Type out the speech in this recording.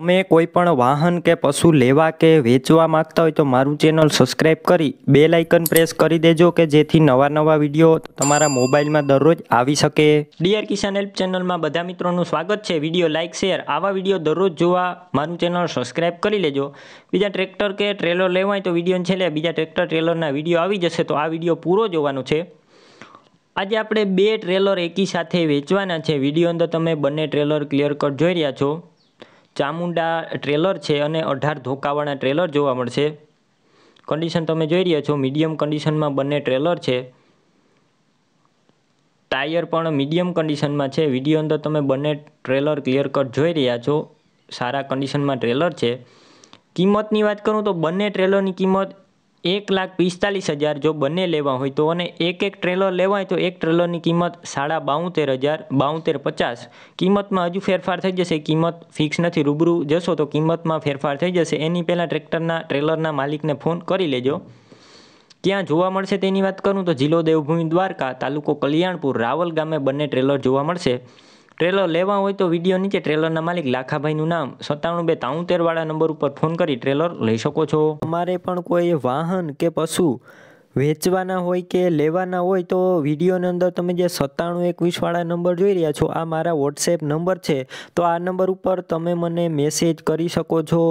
તમે કોઈ પણ વાહન કે પશુ લેવા કે વેચવા માંગતા હોય તો મારું ચેનલ સબસ્ક્રાઈબ કરી બે લાઇકન પ્રેસ કરી દેજો કે જેથી નવા નવા વિડીયો તમારા મોબાઈલમાં દરરોજ આવી શકે ડીઆર કિસાન હેલ્પ ચેનલમાં બધા મિત્રોનું સ્વાગત છે વિડીયો લાઇક શેર આવા વિડીયો દરરોજ જોવા મારું ચેનલ સબસ્ક્રાઈબ કરી લેજો બીજા ટ્રેક્ટર કે ટ્રેલર લેવા હોય તો વિડીયો છેલ્લે બીજા ટ્રેક્ટર ટ્રેલરના વિડીયો આવી જશે તો આ વિડીયો પૂરો જોવાનો છે આજે આપણે બે ટ્રેલર એકી સાથે વેચવાના છે વિડીયો અંદર તમે બંને ટ્રેલર ક્લિયર કટ જોઈ રહ્યા છો ચામુંડા ટ્રેલર છે અને અઢાર ધોકાવાળા ટ્રેલર જોવા મળશે કન્ડિશન તમે જોઈ રહ્યા છો મીડિયમ કન્ડિશનમાં બંને ટ્રેલર છે ટાયર પણ મીડિયમ કન્ડિશનમાં છે વિડીયો અંદર તમે બંને ટ્રેલર ક્લિયર કટ જોઈ રહ્યા છો સારા કન્ડિશનમાં ટ્રેલર છે કિંમતની વાત કરું તો બંને ટ્રેલરની કિંમત એક લાખ પિસ્તાલીસ હજાર જો બંને લેવા હોય તો અને એક એક ટ્રેલર લેવા હોય તો એક ટ્રેલરની કિંમત સાડા બાઉંતેર હજાર બાઉંતેર પચાસ કિંમતમાં હજુ ફેરફાર થઈ જશે કિંમત ફિક્સ નથી રૂબરૂ જશો તો કિંમતમાં ફેરફાર થઈ જશે એની પહેલાં ટ્રેક્ટરના ટ્રેલરના માલિકને ફોન કરી લેજો ત્યાં જોવા મળશે તેની વાત કરું તો જિલ્લો દેવભૂમિ દ્વારકા તાલુકો કલ્યાણપુર રાવલ ગામે બંને ટ્રેલર જોવા મળશે ટ્રેલર લેવા હોય તો વિડીયો નીચે ટ્રેલરના માલિક લાખાભાઈનું નામ સત્તાણું બે તાઉતેરવાળા નંબર ઉપર ફોન કરી ટ્રેલર લઈ શકો છો અમારે પણ કોઈ વાહન કે પશુ વેચવાના હોય કે લેવાના હોય તો વિડીયોની અંદર તમે જે સત્તાણું એકવીસવાળા નંબર જોઈ રહ્યા છો આ મારા વોટ્સએપ નંબર છે તો આ નંબર ઉપર તમે મને મેસેજ કરી શકો છો